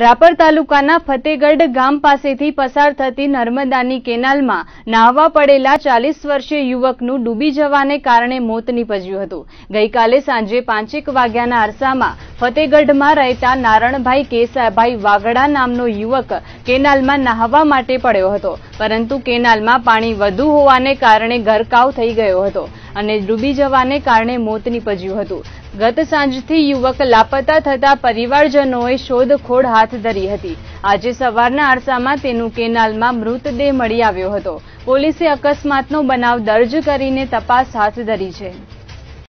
રાપર તાલુકાના ફતેગઢ ગામ પાસેથી પસાર થતી નર્મદાની કેનાલમાં નાહવા પડેલા ચાલીસ વર્ષીય યુવકનું ડૂબી જવાને કારણે મોત નીપજ્યું હતું ગઈકાલે સાંજે પાંચેક વાગ્યાના અરસામાં ફતેગઢમાં રહેતા નારણભાઈ કેસાભાઈ વાગડા નામનો યુવક કેનાલમાં નહાવા માટે પડ્યો હતો પરંતુ કેનાલમાં પાણી વધુ હોવાને કારણે ગરકાવ થઈ ગયો હતો અને ડૂબી જવાને કારણે મોત નીપજ્યું હતું ગત સાંજથી યુવક લાપતા થતા પરિવારજનોએ શોધખોળ હાથ ધરી હતી આજે સવારના આરસામાં તેનું કેનાલમાં મૃતદેહ મળી આવ્યો હતો પોલીસે અકસ્માતનો બનાવ દર્જ કરીને તપાસ હાથ ધરી છે